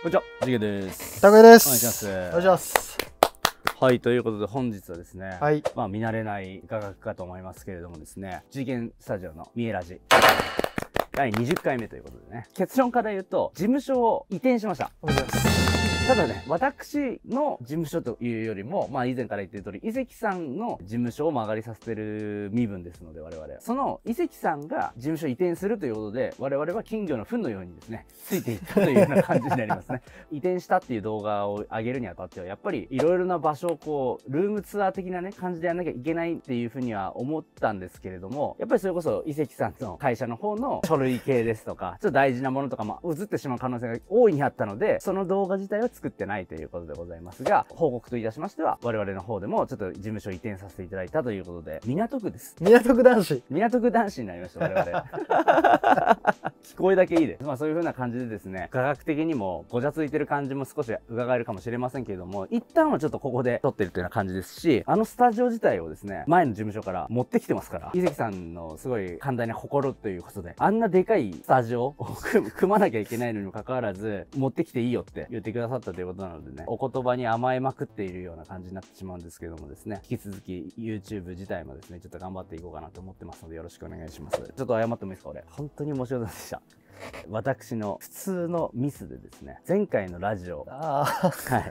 こんにちは、じげです。たくです。お願いします。お願いします。はい、ということで本日はですね、はい、まあ見慣れない画角かと思いますけれどもですね、次元スタジオのミエラジ。第20回目ということでね、結論から言うと、事務所を移転しました。おめでとうございます。ただね、私の事務所というよりも、まあ以前から言ってる通り、遺関さんの事務所を曲がりさせてる身分ですので、我々。その伊関さんが事務所移転するということで、我々は金魚の糞のようにですね、ついていったというような感じになりますね。移転したっていう動画を上げるにあたっては、やっぱりいろいろな場所をこう、ルームツアー的なね、感じでやんなきゃいけないっていうふうには思ったんですけれども、やっぱりそれこそ伊関さんの会社の方の書類系ですとか、ちょっと大事なものとかも映ってしまう可能性が大いにあったので、その動画自体は作ってないということでございますが、報告といたしましては、我々の方でもちょっと事務所移転させていただいたということで、港区です。港区男子港区男子になりました、我々。聞こえだけいいです。まあそういう風な感じでですね、科学的にもごちゃついてる感じも少し伺えるかもしれませんけれども、一旦はちょっとここで撮ってるというような感じですし、あのスタジオ自体をですね、前の事務所から持ってきてますから、伊関さんのすごい寛大な心ということで、あんなでかいスタジオを組まなきゃいけないのにもかかわらず、持ってきていいよって言ってくださったったということなのでね、お言葉に甘えまくっているような感じになってしまうんですけどもですね、引き続き YouTube 自体もですね、ちょっと頑張っていこうかなと思ってますので、よろしくお願いします。ちょっと謝ってもいいですか、俺。本当に申し訳ございまでした。私の普通のミスでですね、前回のラジオ、はい、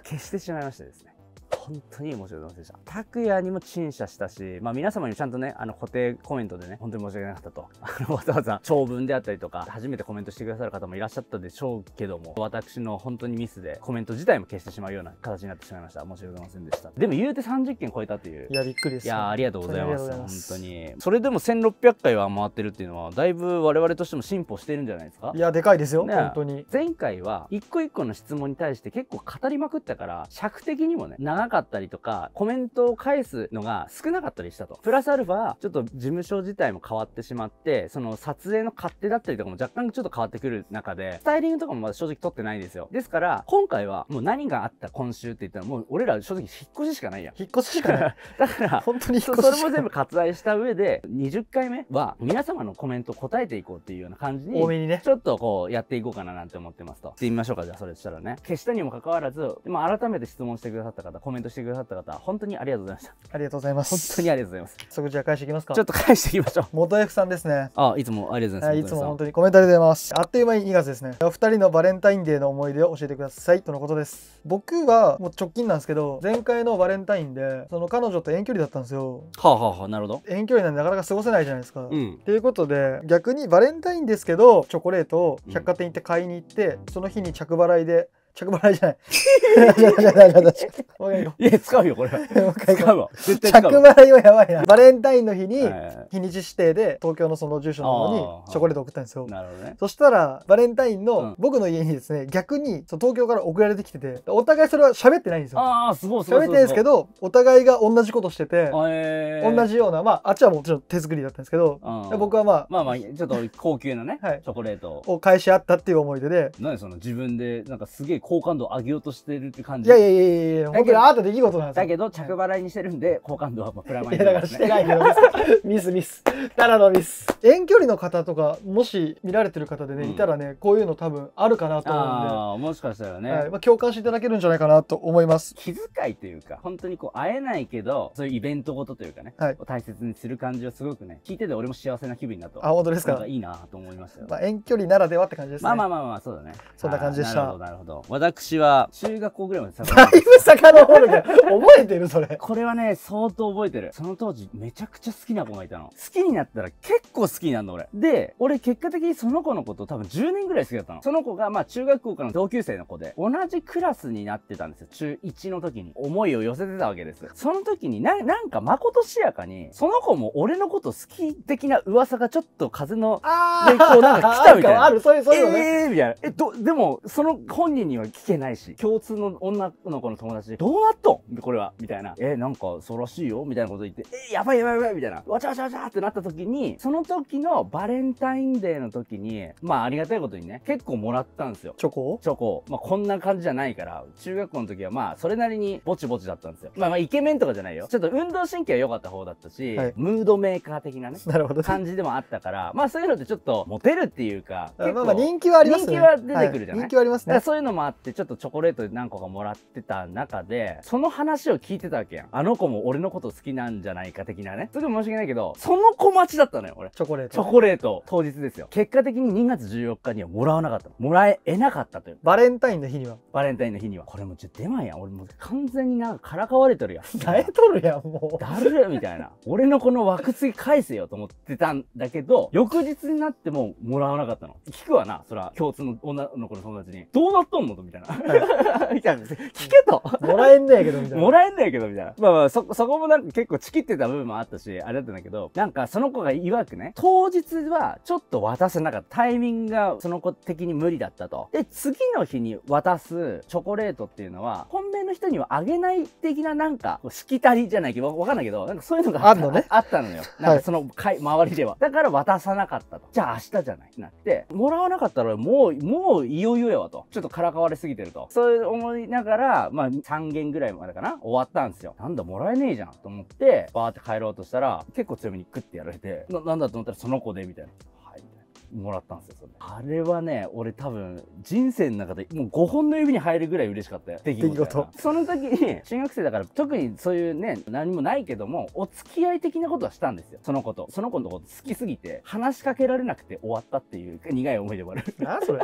消してしまいましてですね、本当に申し訳ございませんでした。拓也にも陳謝したし、まあ皆様にちゃんとね、あの固定コメントでね、本当に申し訳なかったと。あの、わざわざ長文であったりとか、初めてコメントしてくださる方もいらっしゃったでしょうけども、私の本当にミスでコメント自体も消してしまうような形になってしまいました。申し訳ございませんでした。でも言うて30件超えたという。いや、びっくりです。いや、ありがとうございます。本当に。それでも1600回は回ってるっていうのは、だいぶ我々としても進歩してるんじゃないですかいや、でかいですよ、ね、本当に。前回は、一個一個の質問に対して結構語りまくったから、尺的にもね、長なかったりとか、コメントを返すのが少なかったりしたと。プラスアルファ、ちょっと事務所自体も変わってしまって、その撮影の勝手だったりとかも若干ちょっと変わってくる中で、スタイリングとかもまだ正直撮ってないんですよ。ですから、今回はもう何があった今週って言ったら、もう俺ら正直引っ越ししかないや。引っ越ししかない。だから、本当にそれも全部割愛した上で、20回目は皆様のコメント答えていこうっていうような感じに、多めにね。ちょっとこうやっていこうかななんて思ってますと。行ってみましょうか、じゃあそれしたらね。消したにもかかわらず、まあ改めて質問してくださった方、コメントしてくださった方、本当にありがとうございました。ありがとうございます。本当にありがとうございます。そこじゃあ返していきますか。ちょっと返していきましょう。元 F さんですね。あ、いつもありがとうございます。いつも本当にコメントありがとうございます。あっという間に2月ですね。お二人のバレンタインデーの思い出を教えてくださいとのことです。僕はもう直近なんですけど、前回のバレンタインでその彼女と遠距離だったんですよ。はあ、はあはあ、なるほど。遠距離なんでなかなか過ごせないじゃないですか。うん。ということで逆にバレンタインですけど、チョコレートを百貨店行って買いに行って、その日に着払いで。着払いじゃない。いや、使うよ、これは。使うわ。絶対使う着払いはやばいな。バレンタインの日に、日にち指定で、東京のその住所の方にチョコレート送ったんですよ。なるほどね。そしたら、バレンタインの僕の家にですね、逆に東京から送られてきてて、お互いそれは喋ってないんですよ。ああ、すごい、すごい。喋ってないんですけど、お互いが同じことしてて、同じような、まあ、あっちはもちろん手作りだったんですけど、僕はまあ、まあまあ、ちょっと高級なね、チョコレートを。を返し合ったっていう思い出で。何その自分で、なんかすげえ好感度を上げようとしてるって感じ。いやいやいやいや、本当にあな出来事なんですだけど、着払いにしてるんで、好感度はまあプラマイ、ね、だからしてないけど、ミスミス。ただのミス。遠距離の方とか、もし見られてる方でね、いたらね、こういうの多分あるかなと思うんで。ああ、もしかしたらね、まあ。共感していただけるんじゃないかなと思います。気遣いというか、本当にこう、会えないけど、そういうイベントごとというかね、大切にする感じはすごくね、聞いてて俺も幸せな気分だと。あ、本当ですか。いいなと思いましたよ。まあ、遠距離ならではって感じですね。まあまあまあまあ、そうだね。そんな感じでした。なるほど。なるほど私は中学校ぐらいまでだいぶ遡るけど、覚えてるそれ。これはね、相当覚えてる。その当時、めちゃくちゃ好きな子がいたの。好きになったら結構好きになるの、俺。で、俺結果的にその子のこと多分10年ぐらい好きだったの。その子が、まあ中学校からの同級生の子で、同じクラスになってたんですよ。中1の時に。思いを寄せてたわけです。その時にな、なんかまことしやかに、その子も俺のこと好き的な噂がちょっと風の、で、こうなんか来たみたいな。ある、そういう、そういうのね。えー、みたいな。え、ど、でも、その本人にには聞けないし、共通の女の子の友達で、どうなっとんこれは、みたいな。え、なんか、そうらしいよみたいなこと言って、え、やばいやばいやばいみたいな。わちゃわちゃわちゃってなった時に、その時のバレンタインデーの時に、まあ、ありがたいことにね、結構もらったんですよ。チョコチョコ。まあ、こんな感じじゃないから、中学校の時はまあ、それなりにぼちぼちだったんですよ。まあまあ、イケメンとかじゃないよ。ちょっと運動神経は良かった方だったし、はい、ムードメーカー的なね、なるほど感じでもあったから、まあ、そういうのってちょっと、モテるっていうか、結構まあまあ人気はありますね。人気は出てくるじゃない、はい、人気はありますね。そういうのもあってちょっとチョコレートで何個かもらってた中でその話を聞いてたわけやんあの子も俺のこと好きなんじゃないか的なねそれも申し訳ないけどその子待ちだったのよ俺チョコレートチョコレート当日ですよ結果的に2月14日にはもらわなかったもらええなかったというバレンタインの日にはバレンタインの日にはこれもちょっと出まいやん俺もう完全になんかからかわれてるやん耐えとるやんもうだるみたいな俺のこの枠継ぎ返せよと思ってたんだけど翌日になってももらわなかったの聞くわなそら共通の女の子の友達にどうなっとんのみたいな。みたいな。聞けともらえんねやけど、みたいな。もらえんねやけど、みたいな。まあまあ、そ、そこもなんか結構チキってた部分もあったし、あれだったんだけど、なんかその子が曰くね、当日はちょっと渡せなかった。タイミングがその子的に無理だったと。で、次の日に渡すチョコレートっていうのは、本命の人にはあげない的ななんか、しきたりじゃないけど、わかんないけど、なんかそういうのがあったのね。あったのよ。なんかその回周りでは。だから渡さなかったと。じゃあ明日じゃないなって、もらわなかったらもう、もういよいよやわと。ちょっとからかわわれすぎてると。そういう思いながら、まあ、3軒ぐらいまでかな終わったんですよ。なんだ、もらえねえじゃんと思って、バーって帰ろうとしたら、結構強めにクッてやられて、ななんだと思ったらその子で、みたいな。もらったんですよそれあれはね俺多分人生の中でもう5本の指に入るぐらい嬉しかったよ出来事その時に中学生だから特にそういうね何もないけどもお付き合い的なことはしたんですよその子とその子のこと好きすぎて話しかけられなくて終わったっていう苦い思い出もあるなそれ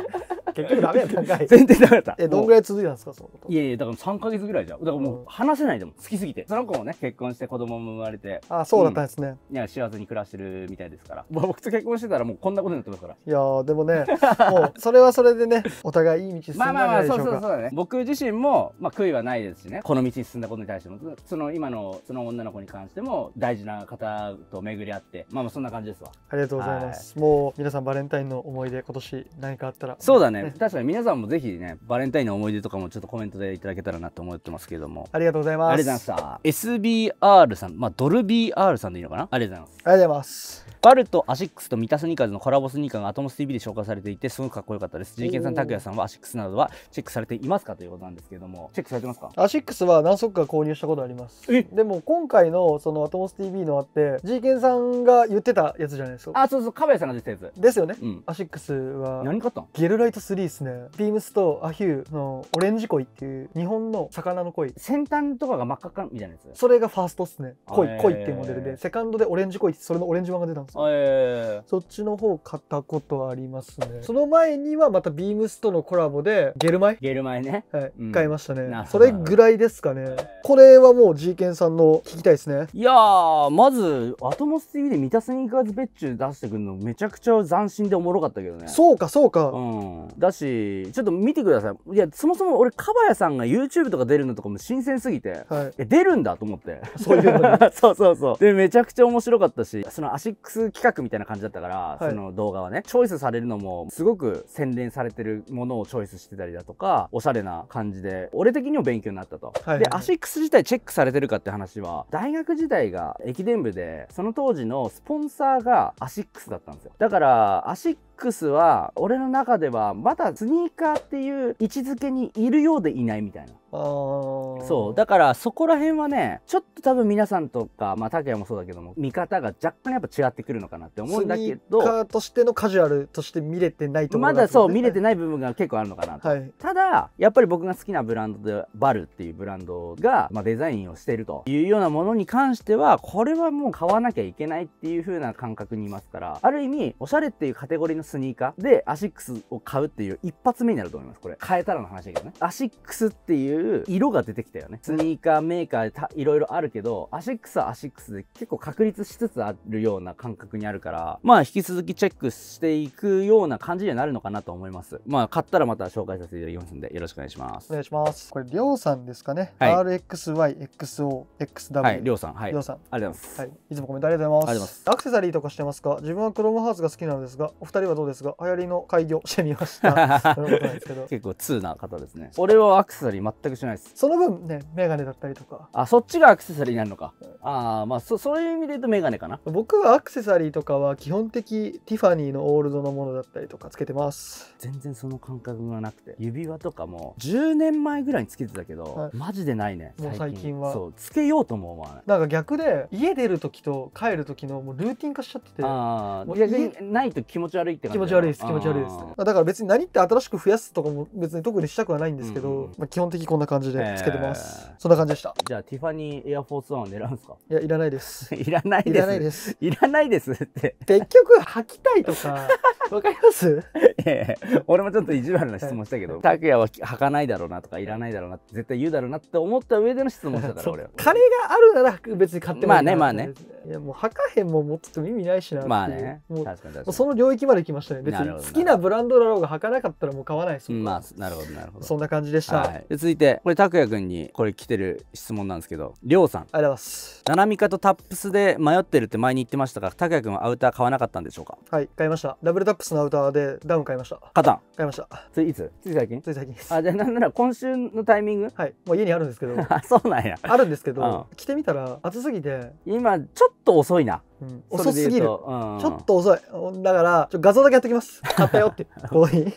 結局ダメやったんかい全然ダメだったえどんぐらい続いたんですかそのこといやいやだから3か月ぐらいじゃんだからもう話せないでも好きすぎてその子もね結婚して子供も生まれてあそうだったんですね、うん、いや幸せに暮らしてるみたいですから僕と結婚してたらもうこんなことになってだからいやでもねもうそれはそれでね お互いいい道進んだでまあ、まあまあそうそうそうだね僕自身も、まあ、悔いはないですしねこの道に進んだことに対してもその今のその女の子に関しても大事な方と巡り合ってまあまあそんな感じですわありがとうございます、はい、もう皆さんバレンタインの思い出今年何かあったらそうだね、確かに皆さんもぜひねバレンタインの思い出とかもちょっとコメントでいただけたらなと思ってますけどもありがとうございますありがとうございます SBR さんまあドル BR さんでいいのかなありがとうございますありがとうございますバルとアシックスと三田スニーカーズのコラボスニカが a t o m t v で紹介されていて、すごくかっこよかったです。ケンさん、拓哉さんはアシックスなどはチェックされていますかということなんですけれども、チェックされてますかアシックスは何足か購入したことあります。でも、今回のその AtomosTV のあって、ケンさんが言ってたやつじゃないですか。あ、そうそう、カベさんが出てたやつ。ですよね。うん、アシックスは。何買ったゲルライト3ですね。ビームスとアヒューのオレンジ恋っていう、日本の魚の恋。先端とかが真っ赤かみたいなやつそれがファーストっすね。恋、恋っていうモデルで、セカンドでオレンジ恋って、それのオレンジ版が出たんですよ。そっちの方買ったったことありますねその前にはまたビームスとのコラボでゲルマイゲルマイね、はいうん、買いましたねそれぐらいですかねこれはもうジーケンさんの聞きたいですねいやまずアトモス TV で見たスニーカーズ別注出してくるのめちゃくちゃ斬新でおもろかったけどねそうかそうか、うん、だしちょっと見てくださいいやそもそも俺かばやさんが YouTube とか出るのとかも新鮮すぎて、はい、出るんだと思ってそういうの、そうそうそうでめちゃくちゃ面白かったしそのアシックス企画みたいな感じだったから、はい、その動画ははね、チョイスされるのもすごく洗練されてるものをチョイスしてたりだとか、おしゃれな感じで、俺的にも勉強になったと。はいはい、で、アシックス自体チェックされてるかって話は、大学自体が駅伝部で、その当時のスポンサーがアシックスだったんですよ。だから、アシックッは俺の中ではまだスニーカーっていう位置づけにいるようでいないみたいなそうだからそこら辺はねちょっと多分皆さんとかまあ拓もそうだけども見方が若干やっぱ違ってくるのかなって思うんだけどスニーカーとしてのカジュアルとして見れてないとか、まだそう見れてない部分が結構あるのかなと、はい、ただやっぱり僕が好きなブランドでバルっていうブランドが、まあ、デザインをしているというようなものに関してはこれはもう買わなきゃいけないっていう風な感覚にいますからある意味おしゃれっていうカテゴリーのスニーカーでアシックスを買うっていう一発目になると思います。これ。変えたらの話だけどね。アシックスっていう色が出てきたよね。スニーカーメーカーでいろいろあるけど、アシックスはアシックスで結構確立しつつあるような感覚にあるから、まあ引き続きチェックしていくような感じにはなるのかなと思います。まあ買ったらまた紹介させていただきますんで、よろしくお願いします。お願いします。これ、りょうさんですかね。はい、RXY、XO、XW。はい、りょうさん。はい。りょうさん。ありがとうございます。はい。いつもコメントありがとうございます。ありがとうございます。アクセサリーとかしてますか自分はクロムハーツが好きなのですが、お二人はかどうですが流行りの開業してみました 結構通な方ですね俺はアクセサリー全くしないですその分ね眼鏡だったりとかあそっちがアクセサリーになるのか、うん、ああまあそそういう意味で言うと眼鏡かな僕はアクセサリーとかは基本的ティファニーのオールドのものだったりとかつけてます全然その感覚がなくて指輪とかも10年前ぐらいにつけてたけど、はい、マジでないねもう最近はそうつけようとも思わないだんか逆で家出る時と帰る時のもうルーティン化しちゃっててああないと気持ち悪いって気持ち悪いです気持ち悪いですだから別に何って新しく増やすとかも別に特にしたくはないんですけど、うんまあ、基本的こんな感じでつけてます、えー、そんな感じでしたじゃあティファニーエアフォースワンを狙うんですかいやいらないですいらないですいらないですいらないですって結局履きたいとか わかります俺もちょっと意地悪な質問したけど拓哉はは履かないだろうなとかいらないだろうなって絶対言うだろうなって思った上での質問したから俺は金があるなら別に買ってもいいまあねまあねいやもう吐かへんもん持ってても意味ないしなまあね。もう確かに確かに。その領域まで来ましたね。別に好きなブランドだろうが履かなかったらもう買わないですもん。まあなるほどなるほど。そんな感じでした。はい、で続いてこれ拓哉君にこれ来てる質問なんですけど、りょうさん。ありがとうございます。ナナミカとタップスで迷ってるって前に言ってましたが、拓哉君はアウター買わなかったんでしょうか。はい買いました。ダブルタップスのアウターでダウン買いました。カタン買いました。ついいつ？つい最近？つい最近あじゃあなんなら今週のタイミング？はい。もう家にあるんですけど。そうなんや。あるんですけど、着てみたら暑すぎて。今ちょっっと遅いな。うん、遅すぎる、うん、ちょっと遅いだから画像だけやってきます買ったよって こういう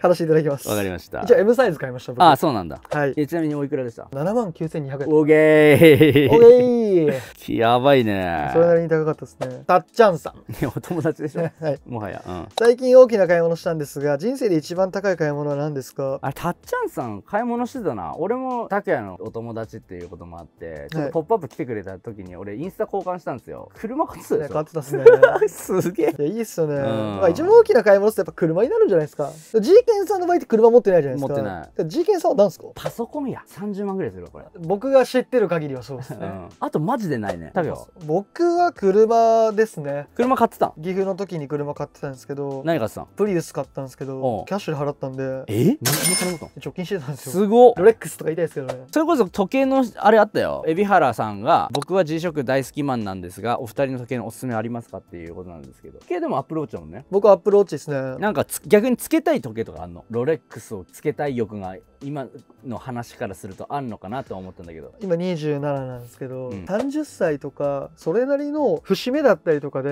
話いただきますわかりました一応 M サイズ買いました僕あそうなんだ、はい、ちなみにおいくらでした7万9200円オおケーオおケーやばいねそれなりに高かったですねたっちゃんさんお友達でしょ、はい、もはや、うん、最近大きな買い物したんですが人生で一番高い買い物は何ですかあたっちゃんさん買い物してたな俺も拓哉のお友達っていうこともあってちょっと「ポップアップ来てくれた時に俺インスタ交換したんですよ車ま買ってたでしょ、買ってたっすね すげえいいいっすよね、うん一番大きな買い物ってやっぱ車になるんじゃないですか G ケンさんの場合って車持ってないじゃないですか持ってない G ケンさんは何すかパソコンや30万ぐらいするわこれ僕が知ってる限りはそうですね、うん、あとマジでないねだけ僕は車ですね車買ってた岐阜の時に車買ってたんですけど何買ってたプリウス買ったんですけどキャッシュで払ったんでえ何も金持貯金してたんですよすごロレックスとか言いたいですけどねそれこそ時計のあれあったよ海老原さんが僕は G ショック大好きマンなんですがお二人の時計のおすすめありますかっていうことなんですけど時計でもアップローチだもんね僕アップローチですねなんか逆につけたい時計とかあんのロレックスをつけたい欲が今の話からするとあんのかなと思ったんだけど今27なんですけど、うん、30歳とかそれなりの節目だったりとかで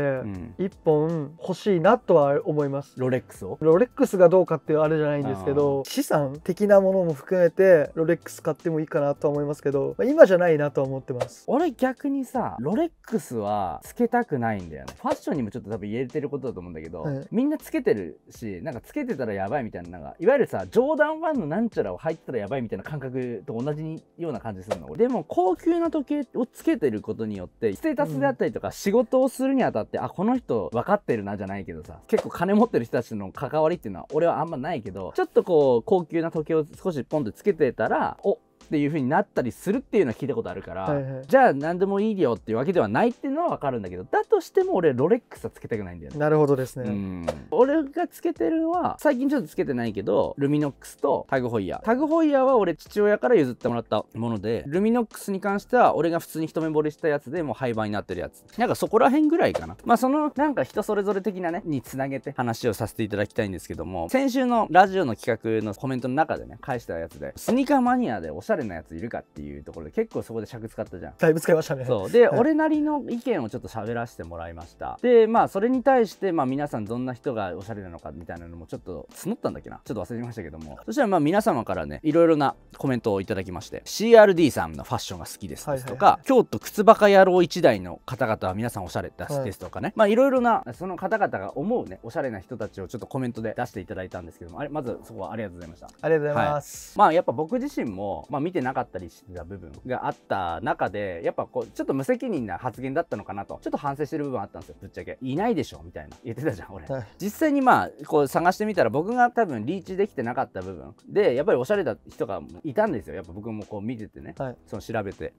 1本欲しいなとは思います、うん、ロレックスをロレックスがどうかっていうあれじゃないんですけど資産的なものも含めてロレックス買ってもいいかなとは思いますけど、まあ、今じゃないなとは思ってます俺逆にさロレックスはつけたくないんだよねファッションにもちょっと多分言えてることだと思うんだけど、はい、みんなつけてるしなんかつけてたらやばいみたいななんかいわゆるさ冗談ファンのなんちゃら入ったらやばいみたいな感覚と同じような感じするの俺でも高級な時計をつけてることによってステータスであったりとか仕事をするにあたって、うん、あこの人分かってるなじゃないけどさ結構金持ってる人たちの関わりっていうのは俺はあんまないけどちょっとこう高級な時計を少しポンとつけてたらおっていうふうになったりするっていうのは聞いたことあるから、はいはい、じゃあ何でもいいよっていうわけではないっていうのは分かるんだけどだとしても俺ロレックスはつけたくないんだよねなるほどですね、うん、俺がつけてるのは最近ちょっとつけてないけどルミノックスとタグホイヤータグホイヤーは俺父親から譲ってもらったものでルミノックスに関しては俺が普通に一目惚れしたやつでもう廃盤になってるやつなんかそこら辺ぐらいかなまあそのなんか人それぞれ的なねにつなげて話をさせていただきたいんですけども先週のラジオの企画のコメントの中でね返したやつでスニーカーマニアでおしゃれれなやついるかっていうところで結構そこで尺使ったじゃんだいぶ使いましたねそうで、はい、俺なりの意見をちょっと喋らせてもらいましたでまあそれに対してまあ皆さんどんな人がおしゃれなのかみたいなのもちょっと募ったんだっけなちょっと忘れましたけどもそしたらまあ皆様からねいろいろなコメントをいただきまして CRD さんのファッションが好きですですとか、はいはいはい、京都靴バカ野郎一代の方々は皆さんおしゃれですとかね、はい、まあいろいろなその方々が思うねおしゃれな人たちをちょっとコメントで出していただいたんですけどもあれまずそこはありがとうございましたありがとうございます、はい、まあやっぱ僕自身も、まあ、見てなかったりしてた部分があった中で、やっぱこう、ちょっと無責任な発言だったのかなと、ちょっと反省してる部分あったんですよ、ぶっちゃけ。いないでしょみたいな。言ってたじゃん、俺。はい、実際にまあ、こう探してみたら、僕が多分リーチできてなかった部分で、やっぱりおしゃれだ人がいたんですよ。やっぱ僕もこう見ててね、はい、その調べて。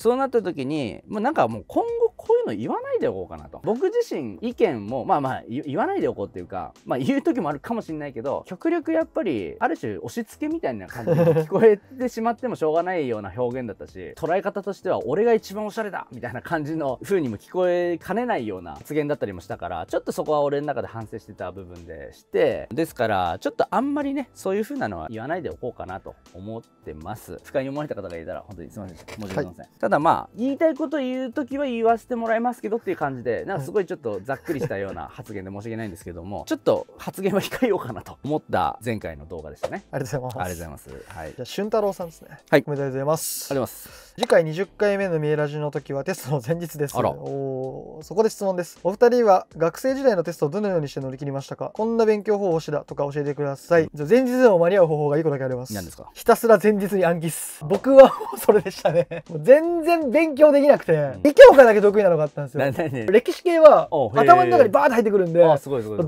そうなった時にもうなんかもう今後こういうの言わないでおこうかなと僕自身意見もまあまあ言わないでおこうっていうかまあ言う時もあるかもしれないけど極力やっぱりある種押し付けみたいな感じで聞こえてしまってもしょうがないような表現だったし捉え方としては俺が一番おしゃれだみたいな感じの風にも聞こえかねないような発言だったりもしたからちょっとそこは俺の中で反省してた部分でしてですからちょっとあんまりねそういう風なのは言わないでおこうかなと思ってます不快に思われた方がいたら本当にすいません申し訳ありません、はいだまあ言いたいこと言う時は言わせてもらいますけどっていう感じでなんかすごいちょっとざっくりしたような 発言で申し訳ないんですけども ちょっと発言は控えようかなと思った前回の動画でしたねありがとうございますありがとうございますはいじゃ俊太郎さんですねはいおめでとうございますありがとうございます次回20回目の三エラジの時はテストの前日ですおそこで質問ですお二人は学生時代のテストをどのようにして乗り切りましたかこんな勉強方法しだとか教えてください、じゃ前日でも間に合う方法が1個だけあります何ですかひたすら前日に暗記っす僕はもうそれでしたね全然勉強できなくて、う教科だけ得意なのがあったんですよ歴史系は頭の中にバーって入ってくるんで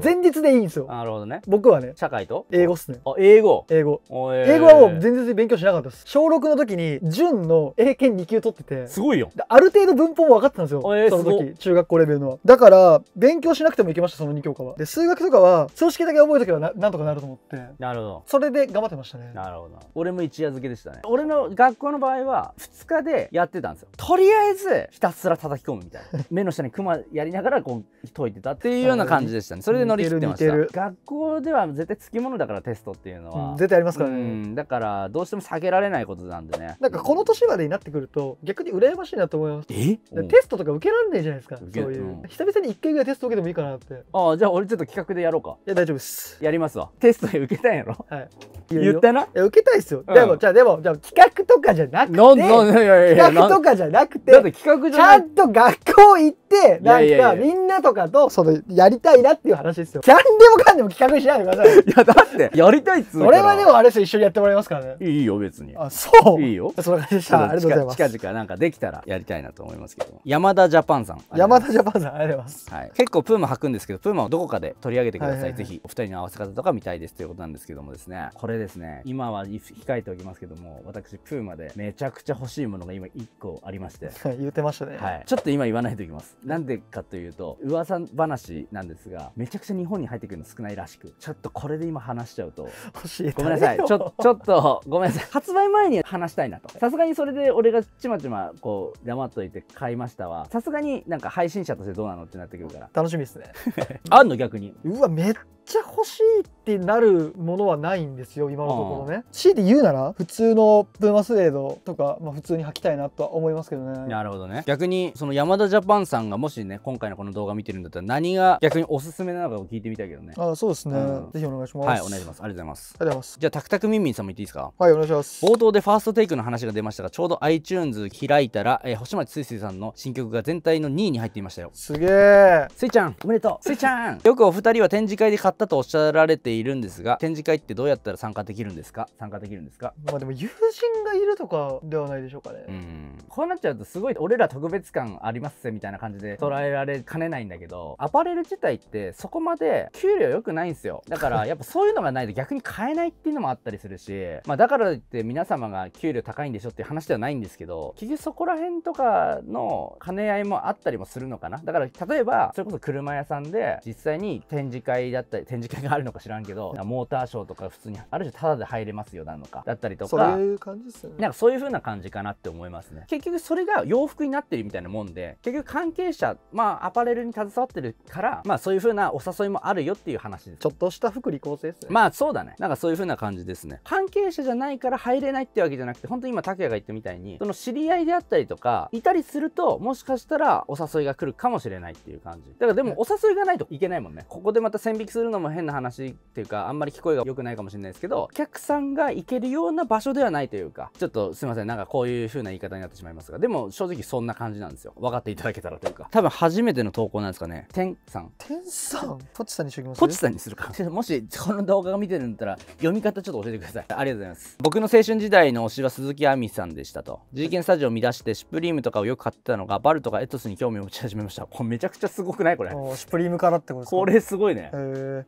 前日でいいんですよなるほどね僕はね社会と英語っすねあ英語英語英語はもう前日に勉強しなかったです小6の時に準の英験2級取っててすごいよある程度文法も分かってたんですよ、えー、その時中学校レベルのだから勉強しなくてもいけましたその2教科はで数学とかは数式だけ覚えとけばななんとかなると思ってなるほどそれで頑張ってましたねなるほど俺も一夜漬けでしたね俺の学校の場合は2日でやってたんですよとりあえずひたすら叩き込むみたいな 目の下にクマやりながらこう解いてたっていうような感じでしたねそれで乗り切ってました学校では絶対つきものだからテストっていうのは、うん、絶対ありますからね、うん、だからどうしても避けられないことなんでねなんかこの年までになっってくると逆に羨ましいなと思いますえテストとか受けらんないじゃないですかそういう久々に1回ぐらいテスト受けてもいいかなってああじゃあ俺ちょっと企画でやろうかいや大丈夫ですやりますわテストで受けたんやろはい言ったないや受けたいっすよ、うん、でもじゃあでもじゃあ企画とかじゃなくて企画とかじゃなくてだって企画じゃないちゃんと学校行ってなんかみんなとかとそのやりたいなっていう話ですよ何でもかんでも企画しないでください いやだってやりたいっつうから俺はでもあれですよ一緒にやってもらいますからねいいよ別にあそういいよそんな感じでしたありがとうございますざいます近々なんかできたらやりたいなと思いますけど山田ジャパンさん山田ジャパンさんありがとうございます、はい、結構プーマ履くんですけどプーマをどこかで取り上げてくださいはいはいはい、ぜひお二人の合わせ方とか見たいですということなんですけどもですねこれですね今は控えておきますけども私プーマでめちゃくちゃ欲しいものが今1個ありまして 言ってましたね、はい、ちょっと今言わないといけますなんでかというと噂話なんですがめちゃくちゃ日本に入ってくるの少ないらしくちょっとこれで今話しちゃうと 欲しいごめんなさいちょちょっとごめんなさい発売前に話したいなとさすがにそれで俺がちまちまこう黙っといて買いましたわさすがになんか配信者としてどうなのってなってくるから楽しみですね あんの逆にうわめっちゃ欲しいってなるものはないんですよ今のところね強いて言うなら普通のブーマスレードとか、まあ、普通に履きたいなとは思いますけどねなるほどね逆にその山田ジャパンさんがもしね今回のこの動画見てるんだったら何が逆におすすめなのかを聞いてみたいけどねあそうですね、うん、ぜひお願いしますはいお願いしますありがとうございますありがとうございますじゃあタクタクミンミンさんも言っていいですかはいお願いします冒頭でファーストテイクの話が出ましたがちょうど iTunes 開いたら、えー、星町すいすいさんの新曲が全体の2位に入っていましたよすげえすいちゃんおめでとうすいちゃんよくお二人は展示会で買ったとおっしゃられているんですが展示会ってどうやったら参加できるんですか参加できるんですかまあでも友人がいるとかではないでしょうかねうんこうなっちゃうとすごい俺ら特別感ありますみたいな感じで捉えられかねないんだけどアパレル自体ってそこまで給料良くないんですよだから やっぱそういうのがないと逆に買えないっていうのもあったりするし、まあ、だからって皆様が給料高いんでしょっていう話ではないんですけど結局そこら辺とかの兼ね合いもあったりもするのかなだから例えばそれこそ車屋さんで実際に展示会だったり展示会があるのか知らんけど モーターショーとか普通にある種タダで入れますよなのかだったりとかそういう感じですよねなんかそういう風な感じかなって思いますね結局それが洋服になってるみたいなもんで結局関係者まあアパレルに携わってるからまあそういう風なお誘いもあるよっていう話ですちょっとした福利厚生ですねまあそうだねなんかそういう風な感じですね関係者じゃないから入れないってわけじゃなくて本当に今拓也が言ったみたいにその知り合いであったりとかいたりするともしかしたらお誘いが来るかもしれないっていう感じだからでもお誘いがないといけないもんねここでまた線引きするのも変な話っていうかあんまり聞こえが良くないかもしれないですけどお客さんが行けるような場所ではないというかちょっとすいませんなんかこういう風な言い方になってしまいますがでも正直そんな感じなんですよ分かっていただけたらというか多分初めての投稿なんですかねてんさんてんさんポチさんにしときますポチさんにするかもしこの動画が見てるんだったら読み方ちょっと教えてくださいありがとうございます僕の青春時代の推しは鈴木亜美さんでしたと事件スタジオを見出してシュプリームとかをよく買ってたのがバルとかエトスに興味を持ち始めましたこれめちゃくちゃすごくないこれシュプリームからってことですかこれすごいね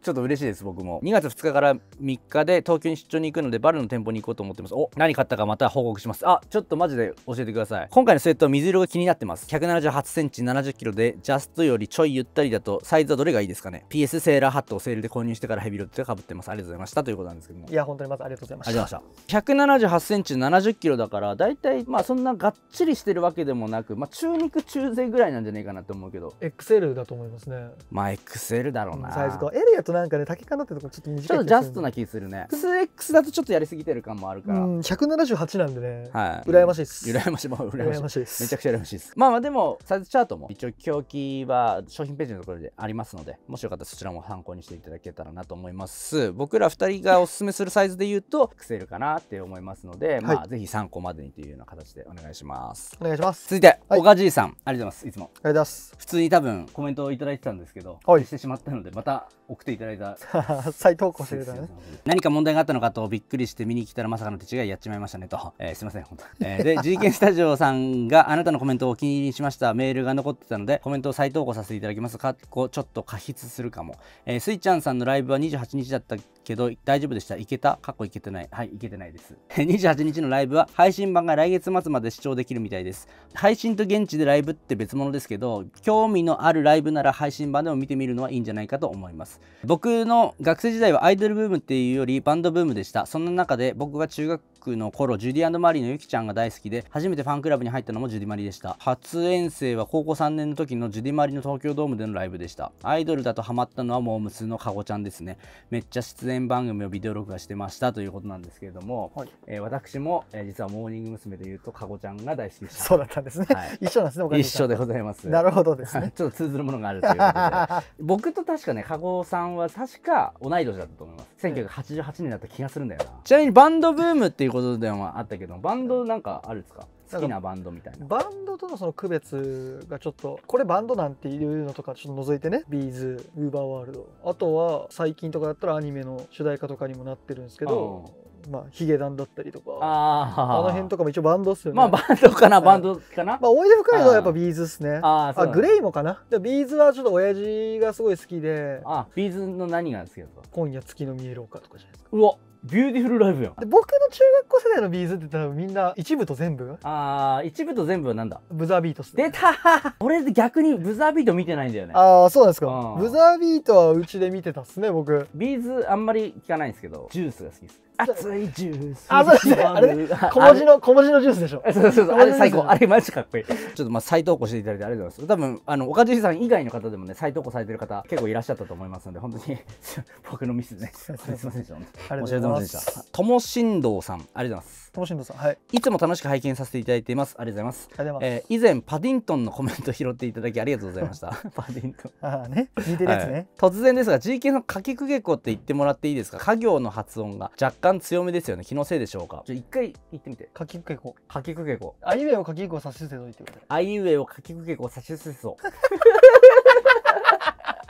ちょっと嬉しいです僕も2月2日から3日で東京に出張に行くのでバルの店舗に行こうと思ってますお何買ったかまた報告しますあちょっとマジで教えてください今回のスウェットは水色が気になってます 178cm70kg でジャストよりちょいゆったりだとサイズはどれがいいですかね PS セーラーハットをセールで購入してからヘビロットが被ってますありがとうございましたということなんですけどもいや本当にまずありがとうございましたありがとうございました 178cm70kg だからだいたいまあそんながっちりしてるわけでもなくまあ中肉中背ぐらいなんじゃないかなと思うけど XL だと思いますねまあ XL だろうなサイズ L やとなんかね竹かなってとこちょっと短いちょっとジャストな気するね XX だとちょっとやりすぎてる感もあるから、うん、178なんでね、はい、羨ましいです羨ましい、まあ、羨ましいですめちゃくちゃ羨ましいですまあまあでもサイズチャートも一応表記は商品ページのところでありますのでもしよかったらそちらも参考にしていただけたらなと思います僕ら2人がおすすめするサイズで言うと x るかなって思いますので、はい、まあぜひ参考までにというような形でお願いしますお願いします続いて、はい、じいさんありがとうございますいつもありがとうございます普通に多分コメントをいいてたんですけど、消い、してしまったのでまた送っていただいた再投稿してくれたね何か問題があったのかとびっくりして見に来たらまさかの手違いやっちまいましたねと、えー、すいません本当、えー、で G k スタジオさんがあなたのコメントをお気に入りしましたメールが残ってたのでコメントを再投稿させていただきますかっこちょっと過筆するかも、えー、スイちゃんさんのライブは28日だったけど大丈夫でしたいけたかっこいけてないはいいけてないです28日のライブは配信版が来月末まで視聴できるみたいです配信と現地でライブって別物ですけど興味のあるライブなら配信版でも見てみるのはいいんじゃないかと思います僕の学生時代はアイドルブームっていうよりバンドブームでしたそんな中で僕が中学の頃、ジュディマリーのゆきちゃんが大好きで、初めてファンクラブに入ったのもジュディマリーでした。初遠征は高校3年の時のジュディマリーの東京ドームでのライブでした。アイドルだとハマったのはモームスのかごちゃんですね。めっちゃ出演番組をビデオ録画してましたということなんですけれども、はい、えー、私も、えー、実はモーニング娘。でいうとかごちゃんが大好きでした。そうだったんですね。はい、一緒なんですね、一緒でございます。なるほどですね。ちょっと通ずるものがあるということで。僕と確かね、かごさんは確か同い年だったと思います。1988年だった気がするんだよな。ちなみにバンドブームっていうことではあったけどバンドなんかあるんですか好きなバンドみたいなバンドとのその区別がちょっとこれバンドなんていうのとかちょっと覗いてねビーズウーバーワールドあとは最近とかだったらアニメの主題歌とかにもなってるんですけど、まあ、ヒゲダンだったりとかああの辺とかも一応バンドっすよねまあバンドかなバンドかな、まあ、思い出深いのはやっぱビーズっすねああグレイもかなでビーズはちょっと親父がすごい好きであビーズの何が好きですか今夜月の見える丘とかじゃないですかうわっビューティフルライブやん僕の中学校世代のビーズって多分みんな一部と全部ああ一部と全部はなんだブザービートっす、ね、出た俺逆にブザービート見てないんだよねああそうなんですかブザービートはうちで見てたっすね僕ビーズあんまり聞かないんですけどジュースが好きです熱いジュース。あ、そうですね。あれ小文字の、小文字のジュースでしょ。そうそうそう。あれ最高。あれマジかっこいい。ちょっとまあ再投稿していただいてありがとうございます。多分、あの、岡地さん以外の方でもね、再投稿されてる方結構いらっしゃったと思いますので、本当に 僕のミスでね。すいませんでした。申し訳ございませともしんどうさん、ありがとうございます。楽しんどさん、はい、いつも楽しく拝見させていただいていますありがとうございます、えー、以前パディントンのコメント拾っていただきありがとうございました パディントンああね似てるやつね、はい、突然ですが GK のかきくげこって言ってもらっていいですか家業の発音が若干強めですよね気のせいでしょうかじゃ一回言ってみてかきくげこかきくげこあいうえをかきくげこさしすせぞいてくださいあいうえをかきくげこさしすせぞ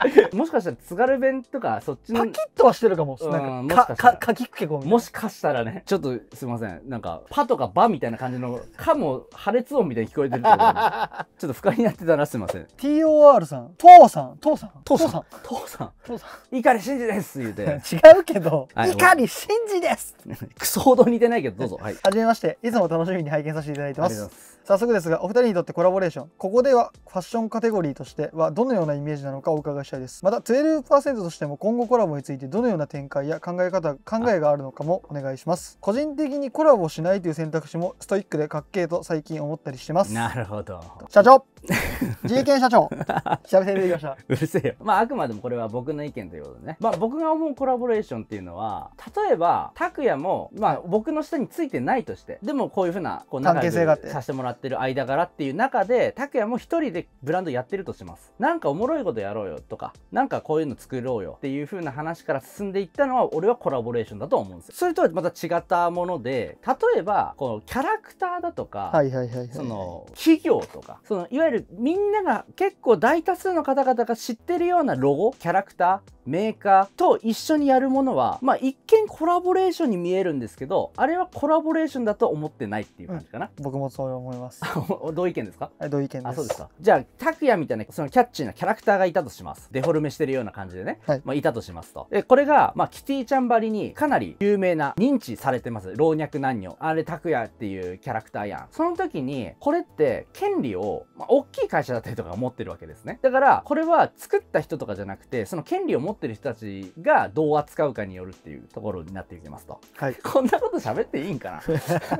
もしかしたら津軽弁とかそっちのパキッとはしてるかも、なんかかかかきくけこもしかしたらねちょっとすいませんなんかパとかバみたいな感じのかも破裂音みたいに聞こえてるけど、ね、ちょっと不快になってたらすいません TOR さん父さん父さん父さん父さん父さんじ真二です言うて 違うけどり信じですクソほど似てないけどどうぞはい初めましていつも楽しみに拝見させていただいてます早速ですがお二人にとってコラボレーションここではファッションカテゴリーとしてはどのようなイメージなのかお伺いしたいですまた12%としても今後コラボについてどのような展開や考え方考えがあるのかもお願いします個人的にコラボしないという選択肢もストイックでかっけえと最近思ったりしてますなるほど社長自衛権社長しゃべ出てみましたうるせえよまああくまでもこれは僕の意見ということでねまあ僕が思うコラボレーションっていうのは例えば拓也もまあ僕の下についてないとしてでもこういうふうなこうあってさせてもらってってる間柄っていう中で、拓也も1人でブランドやってるとします。なんかおもろいことやろうよとか、なんかこういうの作ろうよっていう風な話から進んでいったのは、俺はコラボレーションだと思うんですよ。それとはまた違ったもので、例えば、このキャラクターだとか、その企業とか、そのいわゆるみんなが結構大多数の方々が知ってるようなロゴ、キャラクター、メーカーと一緒にやるものは、まあ一見コラボレーションに見えるんですけど、あれはコラボレーションだと思ってないっていう感じかな。うん、僕もそう思います。ます 同意見ですか同意見ですあそうですかじゃあ拓也みたいなそのキャッチーなキャラクターがいたとしますデフォルメしてるような感じでね、はいまあ、いたとしますとえこれが、まあ、キティちゃんばりにかなり有名な認知されてます老若男女あれ拓也っていうキャラクターやんその時にこれって権利を、まあ、大きい会社だったりとか持ってるわけですねだからこれは作った人とかじゃなくてその権利を持ってる人たちがどう扱うかによるっていうところになってきてますと、はい、こんなこと喋っていいんかな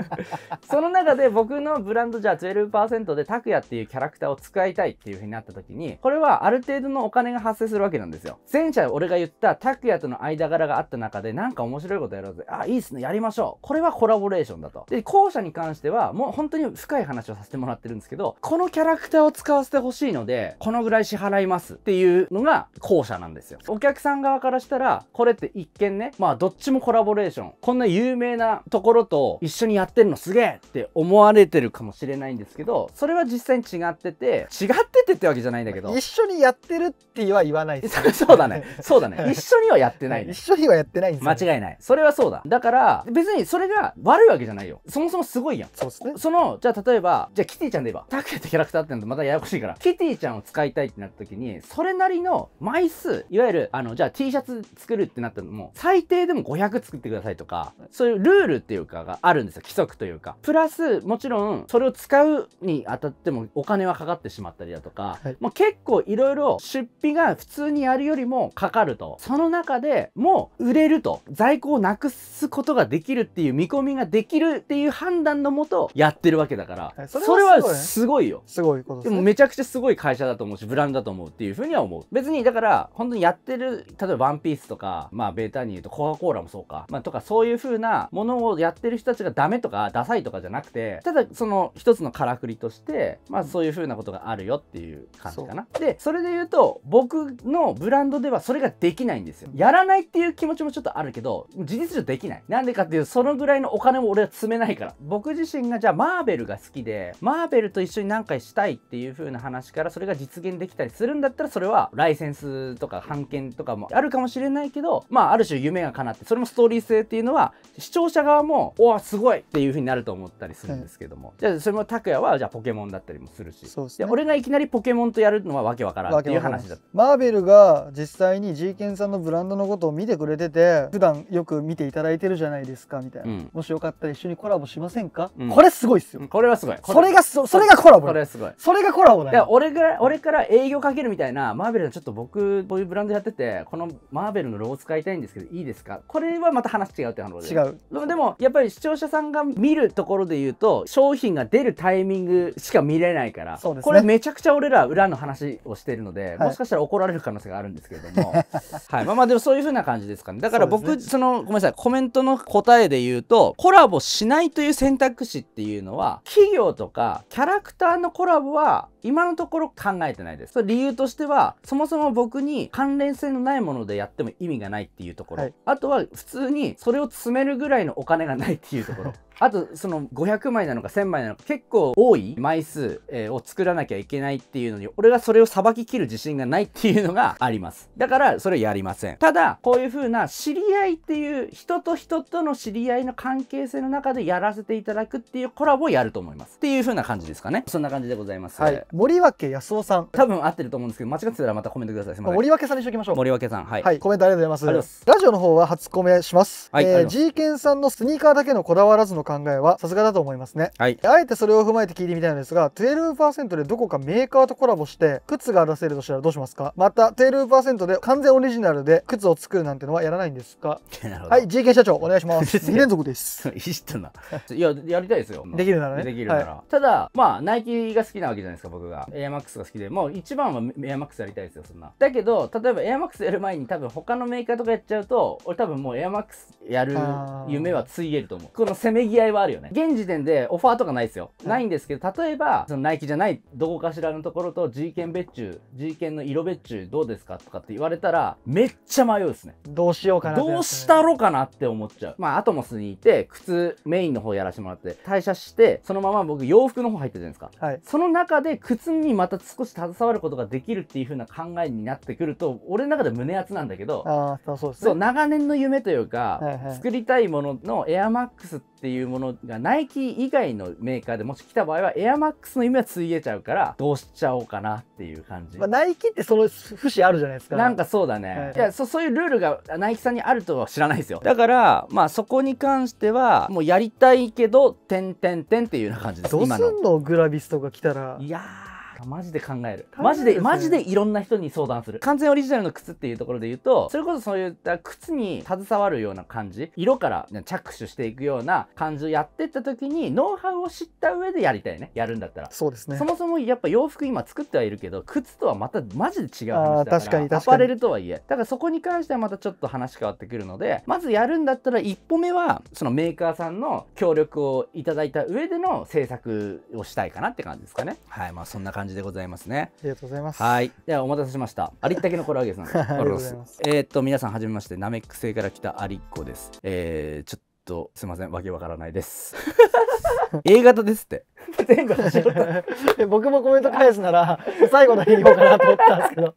その中で僕のブランドじゃあ12%で拓也っていうキャラクターを使いたいっていう風になった時に、これはある程度のお金が発生するわけなんですよ。前者俺が言った拓也との間柄があった中で、なんか面白いことやろうぜ。あ、いいっすね。やりましょう。これはコラボレーションだと。で、後者に関しては、もう本当に深い話をさせてもらってるんですけど、このキャラクターを使わせてほしいので、このぐらい支払いますっていうのが後者なんですよ。お客さん側からしたら、これって一見ね、まあどっちもコラボレーション。こんな有名なところと一緒にやってるのすげえって思われてるかもしれないしれないんですけどそれは実際に違ってて違っててってわけじゃないんだけど一緒にやってるっては言わないです、ね、そうだねそうだね一緒にはやってない、ね、一緒にはやってないんです、ね、間違いないそれはそうだだから別にそれが悪いわけじゃないよそもそもすごいやんそうですねそのじゃあ例えばじゃあキティちゃんで言えばタクヤってキャラクターってのとまたややこしいからキティちゃんを使いたいってなった時にそれなりの枚数いわゆるあのじゃあ T シャツ作るってなったのも最低でも500作ってくださいとかそういうルールっていうかがあるんですよ規則というかプラスもちろんそれを使うにあたってもお金はかかってしまったりだとか、はい、まあ、結構いろいろ出費が普通にやるよりもかかるとその中でもう売れると在庫をなくすことができるっていう見込みができるっていう判断のもとやってるわけだから、はい、それはすごいよすごいことで、ね,、もめちゃくちゃすごい会社だと思うしブランドだと思うっていうふうには思う別にだから本当にやってる例えば「ワンピースとかまあベータに言うとコカ・コーラもそうか、まあ、とかそういうふうなものをやってる人たちがダメとかダサいとかじゃなくてただその一つのからくりとして、まあ、そういうふうなことがあるよっていう感じかな。でそれで言うと僕のブランドではそれができないんですよ。やらないっていう気持ちもちょっとあるけど事実上できない。なんでかっていうとそのぐらいのお金も俺は積めないから。僕自身がじゃあマーベルが好きでマーベルと一緒に何回したいっていう風な話からそれが実現できたりするんだったらそれはライセンスとか版権とかもあるかもしれないけどまあある種夢が叶ってそれもストーリー性っていうのは視聴者側もおわすごいっていう風になると思ったりするんですけども、じゃあそれも拓哉はじゃあポケモンだったりもするしそうす、ね、俺がいきなりポケモンとやるのはわけわからんっていう話だマーベルが実際に G ケンさんのブランドのことを見てくれてて普段よく見ていただいてるじゃないですかみたいな、うん、もしよかったら一緒にコラボしませんか、うん、これすごいっすよ、これはすごいそれがそれがコラボこれすごいそれがコラボだよ俺が俺から営業かけるみたいなマーベルのちょっと僕こういうブランドやっててこのマーベルのロゴ使いたいんですけどいいですかこれはまた話違うって話で違うでもやっぱり視聴者さんが見るところで言うと商品が出るタイミングしか見れないから、ね、これめちゃくちゃ俺ら裏の話をしてるので、はい、もしかしたら怒られる可能性があるんですけれども、はい、まあまあでもそういうふうな感じですかねだから僕そ、ねその、のごめんなさいコメントの答えで言うとコラボしないという選択肢っていうのは企業とかキャラクターのコラボは今のところ考えてないです。そ理由としては、そもそも僕に関連性のないものでやっても意味がないっていうところ。はい、あとは、普通にそれを詰めるぐらいのお金がないっていうところ。あと、その500枚なのか1000枚なのか結構多い枚数を作らなきゃいけないっていうのに、俺がそれをさばききる自信がないっていうのがあります。だから、それやりません。ただ、こういう風な知り合いっていう人と人との知り合いの関係性の中でやらせていただくっていうコラボをやると思います。っていう風な感じですかね。そんな感じでございます。はい。森脇康夫さん多分合ってると思うんですけど間違ってたらまたコメントください森脇さんにしときましょう森脇さんはい、はい、コメントありがとうございますラジオの方は初コメします、はい、えー、G ケンさんのスニーカーだけのこだわらずの考えはさすがだと思いますね、はい、あえてそれを踏まえて聞いてみたいのですが12%でどこかメーカーとコラボして靴が出せるとしたらどうしますかまた12%で完全オリジナルで靴を作るなんてのはやらないんですかはい G ケン社長お願いします2連続ですいじったないややりたいですよできるならねできるなら、はい、ただまあナイキが好きなわけじゃないですか僕が。AirMax が好きで、もう一番は AirMax やりたいですよ、そんな。だけど、例えば AirMax やる前に多分他のメーカーとかやっちゃうと、俺多分もう AirMax やる夢はついえると思う。このせめぎ合いはあるよね。現時点でオファーとかないですよ。ないんですけど、例えば、そのナイキじゃない、どこかしらのところと G 券別注、G 券の色別注どうですかとかって言われたら、めっちゃ迷うですね。どうしようかな、どうしたろかなって思っちゃう。まあ、アトモスにいて、靴メインの方やらせてもらって、退社して、そのまま僕洋服の方入ったじゃないですか。はい、その中で靴靴にまた少し携わることができるっていう風な考えになってくると俺の中で胸熱なんだけどあそう、ね、そう長年の夢というか、はいはい、作りたいもののエアマックスっていうものがナイキ以外のメーカーでもし来た場合はエアマックスの夢はついえちゃうからどうしちゃおうかなっていう感じ、まあ、ナイキってその節あるじゃないですかなんかそうだね、はいはい、いやそそういうルールがナイキさんにあるとは知らないですよだからまあそこに関してはもうやりたいけど点点点っていうような感じですどうすんのグラビスとか来たらいやマジで考えるマジで、マジでいろんな人に相談する完全オリジナルの靴っていうところで言うとそれこそそういった靴に携わるような感じ色から着手していくような感じをやってった時にノウハウを知った上でやりたいねやるんだったらそうですねそもそもやっぱ洋服今作ってはいるけど靴とはまたマジで違う話だから確かにアパレルとはいえだからそこに関してはまたちょっと話変わってくるのでまずやるんだったら一歩目はそのメーカーさんの協力をいただいた上での制作をしたいかなって感じですかねはいまあそんな感じ感じでございますね。ありがとうございます。はい。ではお待たせしました。ありったけのコラーゲンさん。ありがとうございます。えー、っと皆さんはじめまして、ナメック星から来たアリッコです。えー、ちょっとすいませんわけわからないです A 型ですって全部走った僕もコメント返すなら最後の日言おうかなと思ったんですけど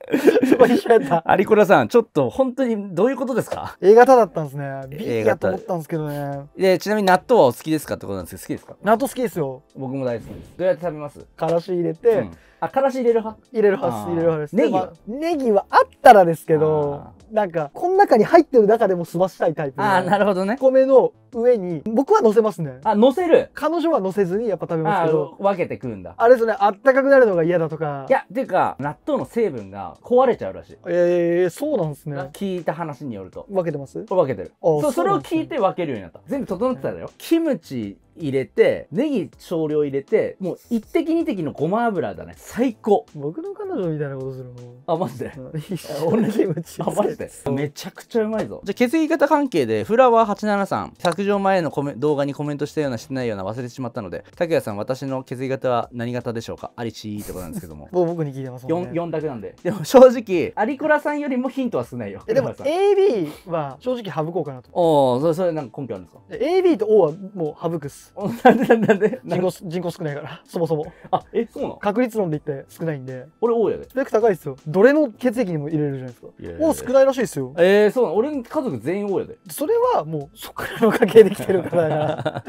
そこ一緒やった有倉さんちょっと本当にどういうことですか A 型だったんですね B だと思ったんですけどねでちなみに納豆はお好きですかってことなんですけど好きですか納豆好きですよ僕も大好きですどうやって食べますからし入れて、うん、あからし入れる派入れる派入れる派ですネギは、まあ、ネギはあったらですけどなんか、この中に入ってる中でも吸わしたいタイプ。ああ、なるほどね。米の上に、僕は乗せますね。あ、乗せる彼女は乗せずにやっぱ食べますけど。分けて食うんだ。あれですね、あったかくなるのが嫌だとか。いや、っていうか、納豆の成分が壊れちゃうらしい。ええー、そうなんですね。聞いた話によると。分けてます分けてる。そう、それを聞いて分けるようになった。全部整ってただよ。キムチ入れて、ネギ少量入れて、もう一滴二滴のごま油だね。最高。僕の彼女みたいなことするのあ、マジで 同じ気あ、マジでめちゃくちゃうまいぞ。じゃあ血液型関係で、フラワー87さん、削除前のコメ動画にコメントしたようなしてないような忘れてしまったので、拓也さん、私の血液型は何型でしょうかありちーってことなんですけども。もう僕に聞いてますもんね。4, 4択なんで。でも正直、アリコラさんよりもヒントは少ないよ。え、でも AB は正直省こうかなと。おお、それ、それなんか根拠あるんですか ?AB と O はもう省くっす。。なんでなんでなんで人口、人口少ないから、そもそも。あ、え、そうなの確率論で言って少ないんで。俺、王やで。スペック高いですよ。どれの血液にも入れるじゃないですか。王少ないらしいですよ。えー、そうなの俺の家族全員王やで。それはもう、そっからの家系できてるからだか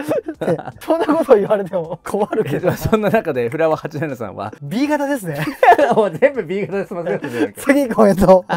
らそんなこと言われても困るけど。そんな中で、フラワー87さんは。B 型ですね。もう全部 B 型で済ませんじゃ次コメント。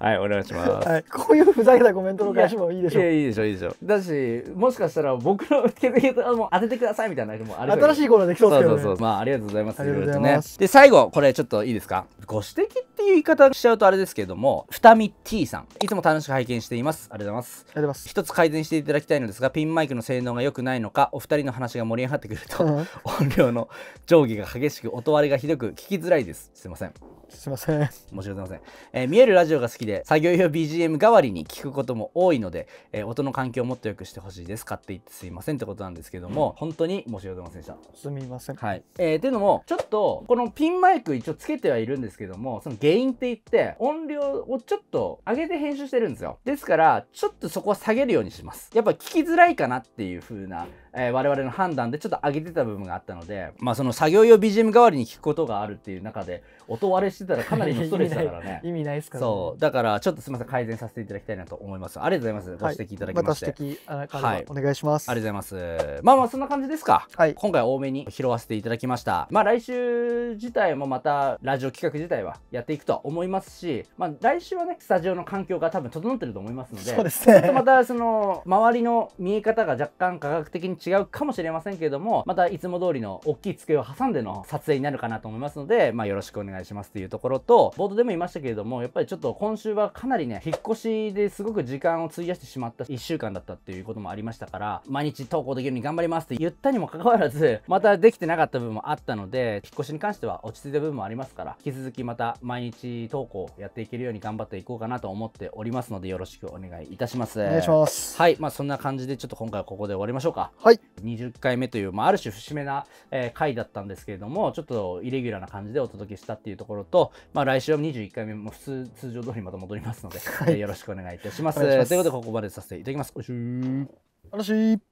はい、お願いします。はい、こういうふざけたコメントの返しもいいでしょう。いや、いいでしょう、いいでしょう。だし、もしかしたら僕の血液いうこと当ててくださいみたいなもうあれ新しいコーナーできそうですけど、ね、そうそうそうまあありがとうございますありがとうございます、ね、で最後これちょっといいですかご指摘っていう言い方しちゃうとあれですけれどもふたみ T さんいつも楽しく拝見していますありがとうございますありがとうございます一つ改善していただきたいのですがピンマイクの性能が良くないのかお二人の話が盛り上がってくると、うん、音量の上下が激しく音割れがひどく聞きづらいですすいませんすいません。申し訳ございません。えー、見えるラジオが好きで、作業用 BGM 代わりに聞くことも多いので、えー、音の環境をもっと良くしてほしいです。買っていってすいませんってことなんですけども、本当に申し訳ございませんでした。すみません。はい。えー、っていうのも、ちょっと、このピンマイク一応つけてはいるんですけども、その原因って言って、音量をちょっと上げて編集してるんですよ。ですから、ちょっとそこは下げるようにします。やっぱ聞きづらいかなっていう風な、えー、我々の判断でちょっと上げてた部分があったので、まあその作業用 BGM 代わりに聞くことがあるっていう中で、音割れしてたらかなりのストレスだからね意味ないですから、ね、そうだからちょっとすみません改善させていただきたいなと思いますありがとうございます、ご指摘いただきまして、ま、指摘はい、お願いしますありがとうございますまあまあそんな感じですか、はい、今回多めに拾わせていただきましたまあ来週自体もまたラジオ企画自体はやっていくとは思いますしまあ来週はねスタジオの環境が多分整ってると思いますのでそうですねまたその周りの見え方が若干科学的に違うかもしれませんけれどもまたいつも通りの大きい机を挟んでの撮影になるかなと思いますのでまあよろしくお願い願いしますっていうところと、冒頭でも言いましたけれども、やっぱりちょっと今週はかなりね、引っ越しですごく時間を費やしてしまった1週間だったっていうこともありましたから、毎日投稿できるように頑張りますって言ったにもかかわらず、またできてなかった部分もあったので、引っ越しに関しては落ち着いた部分もありますから、引き続きまた毎日投稿やっていけるように頑張っていこうかなと思っておりますので、よろしくお願いいたします。お願いします。はい、まあそんな感じでちょっと今回はここで終わりましょうか。はい。20回目という、まあある種節目な、えー、回だったんですけれども、ちょっとイレギュラーな感じでお届けしたっていうっていうところと、まあ、来週は21回目も普通通常通りまた戻りますので、はい、えよろしくお願いいたします。ということでここまでさせていただきます。おしおし